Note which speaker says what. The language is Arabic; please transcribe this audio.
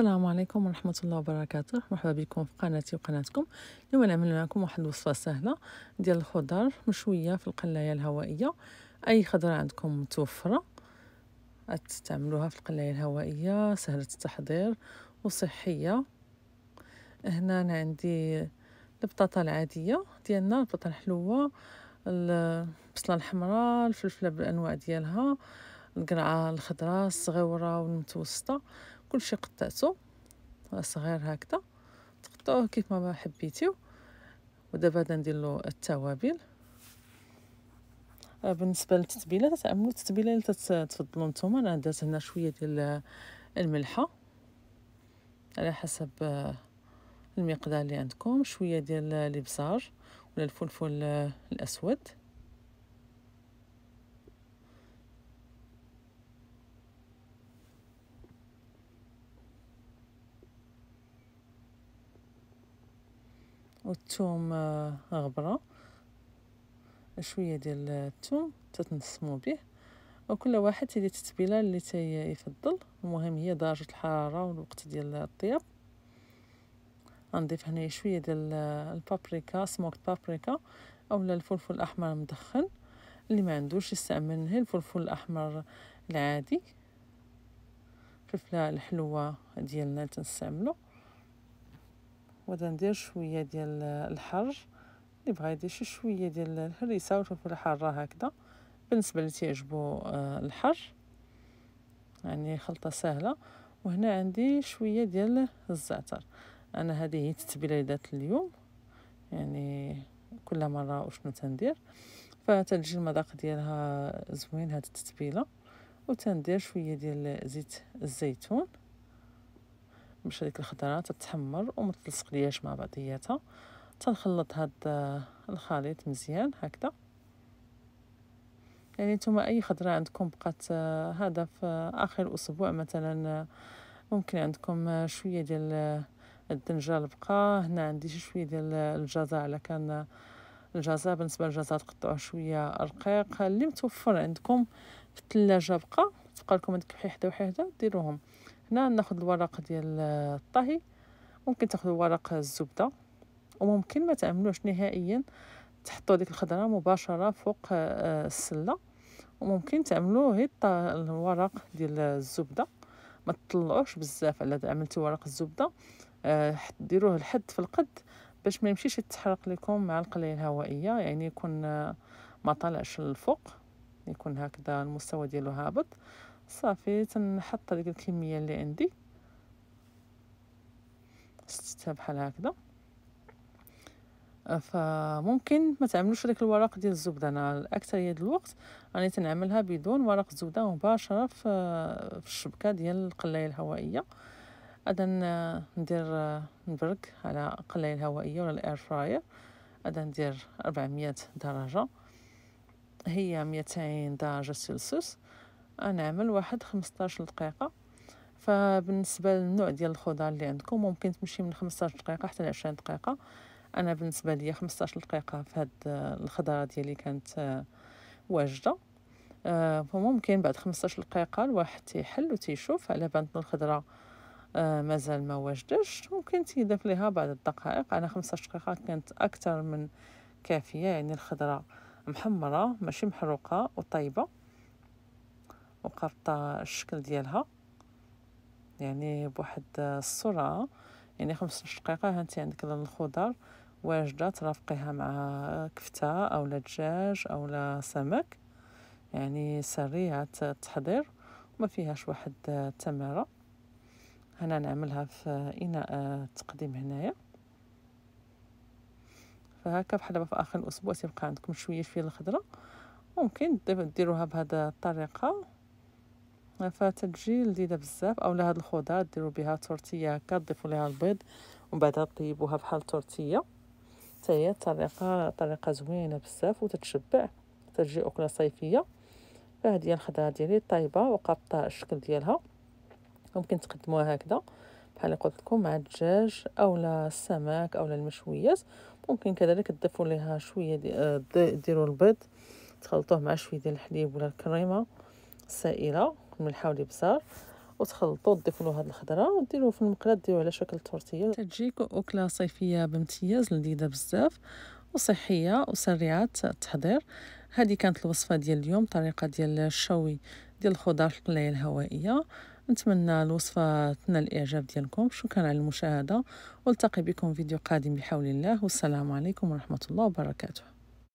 Speaker 1: السلام عليكم ورحمة الله وبركاته مرحبا بكم في قناتي وقناتكم اليوم نعمل معكم واحد الوصفة سهلة ديال الخضر مشوية في القلاية الهوائية أي خضرة عندكم متوفرة تستعملوها في القلاية الهوائية سهلة التحضير وصحية هنا أنا عندي البطاطا العادية ديالنا البطاطا الحلوة البصلة الحمراء الفلفلة بالأنواع ديالها القرعة الخضراء الصغيرة والمتوسطة كلشي قطعتو صغير هكذا تقطعوه كيف ما حبيتيو ودابا غادي ندير له التوابل آه، بالنسبه للتتبيلات عملوا التتبيله اللي تفضلوا نتوما انا درت هنا شويه ديال الملحه على حسب آه، المقدار اللي عندكم شويه ديال الابزار ولا الفلفل الاسود والثوم آه، غبره شويه ديال الثوم تتنسمو به وكل واحد تيدير التتبيله اللي يفضل المهم هي درجه الحراره والوقت ديال الطياب غنضيف هنا شويه ديال البابريكا سموكت بابريكا اولا الفلفل الاحمر مدخن اللي ما عندوش يستعمل هنا الفلفل الاحمر العادي الفلفله الحلوه ديالنا تنستعملو ندير شويه ديال الحر اللي بغا يدير شي شويه ديال الهريسه والفلفل حاره هكذا بالنسبه اللي تيعجبو آه، الحر يعني خلطه سهله وهنا عندي شويه ديال الزعتر انا هذه هي التتبيله اللي اليوم يعني كل مره وشنو تندير فتجي المذاق ديالها زوين هاد التتبيله وتندير شويه ديال زيت الزيتون باش هذيك الخضره تتحمر وما تلصقلياش مع بعضياتها تنخلط هاد آه، الخليط مزيان هكذا يعني نتوما اي خضره عندكم بقات آه، هذا في اخر اسبوع مثلا آه، ممكن عندكم شويه ديال الدنجال بقى هنا عندي شويه ديال الجزر على كان الجزر بالنسبه للجزر تقطعوه شويه رقيق اللي متوفر عندكم في الثلاجه بقى تبقى لكم هذيك حيحده وحيحده ديروهم هنا ناخذ الورق ديال الطهي ممكن تاخذوا ورق الزبده وممكن ما تعملوش نهائيا تحطوا ديك الخضره مباشره فوق آه، السله وممكن تعملوا غير الورق ديال الزبده ما تطلعوش بزاف على عملتي ورق الزبده آه، ديروه الحد في القد باش ما يمشيش يتحرق لكم مع القليه الهوائيه يعني يكون آه، ما طالعش الفوق يكون هكذا المستوى ديالو هابط صافي تنحط هذيك الكميه اللي عندي سته بحال هكذا أه، فممكن ما تعملوش داك الورق ديال الزبده انا الاكثريه ديال الوقت راني تنعملها بدون ورق زبده مباشره في في الشبكه ديال القلايه الهوائيه غادا ندير نبرك على القلايه الهوائيه ولا الاير فراير غادا ندير 400 درجه هي 200 درجه سلسيوس نعمل واحد 15 دقيقه فبالنسبه للنوع ديال الخضار اللي عندكم ممكن تمشي من 15 دقيقه حتى ل 20 دقيقه انا بالنسبه ليا 15 دقيقه في هاد الخضره ديالي كانت آه، واجده فممكن آه، بعد 15 دقيقه الواحد تيحل وتيشوف على بنت الخضره آه، مازال ما واجدش ممكن تيضيف ليها بعض الدقائق انا 15 دقيقه كانت اكثر من كافيه يعني الخضره محمره ماشي محروقه وطيبه وقابطة الشكل ديالها يعني بواحد السرعة يعني خمس دقيقة هانتي عندك الخضر واجدة ترافقيها مع كفتة أو دجاج أو سمك يعني سريعة التحضير وما فيهاش واحد التمره هنا نعملها في إناء التقديم هنايا فهكا بحال في اخر الاسبوع تيبقى عندكم شويه شويه الخضره ممكن ديروها بهذه الطريقه فتتجي لذيذه بزاف اولا هاد الخضار ديروا بها تورتيه هكا ضيفو ليها البيض ومن بعد طيبوها بحال تورتيه حتى هي طريقه طريقه زوينه بزاف وتتشبع تجي اكله صيفيه فهدي الخضره ديالي طايبه وقابطه الشكل ديالها ممكن تقدموها هكذا بحال اللي قلت لكم مع الدجاج اولا السمك اولا المشويات ممكن كذلك تضيفوا ليها شويه آه، ديروا البيض تخلطوه مع شويه ديال الحليب ولا الكريمه السائله راكم الحاولي بزاف وتخلطوا تضيفوا له هذه الخضره وديروه في المقله ديروه على شكل تورتيه تجيك اكله صيفيه بامتياز لذيذه بزاف وصحيه وسريعه التحضير هذه كانت الوصفه ديال اليوم طريقه ديال الشوي ديال الخضار في القلايه الهوائيه نتمنى الوصفه تنال الاعجاب ديالكم شكرا على المشاهده والتقي بكم فيديو قادم بحول الله والسلام عليكم ورحمه الله وبركاته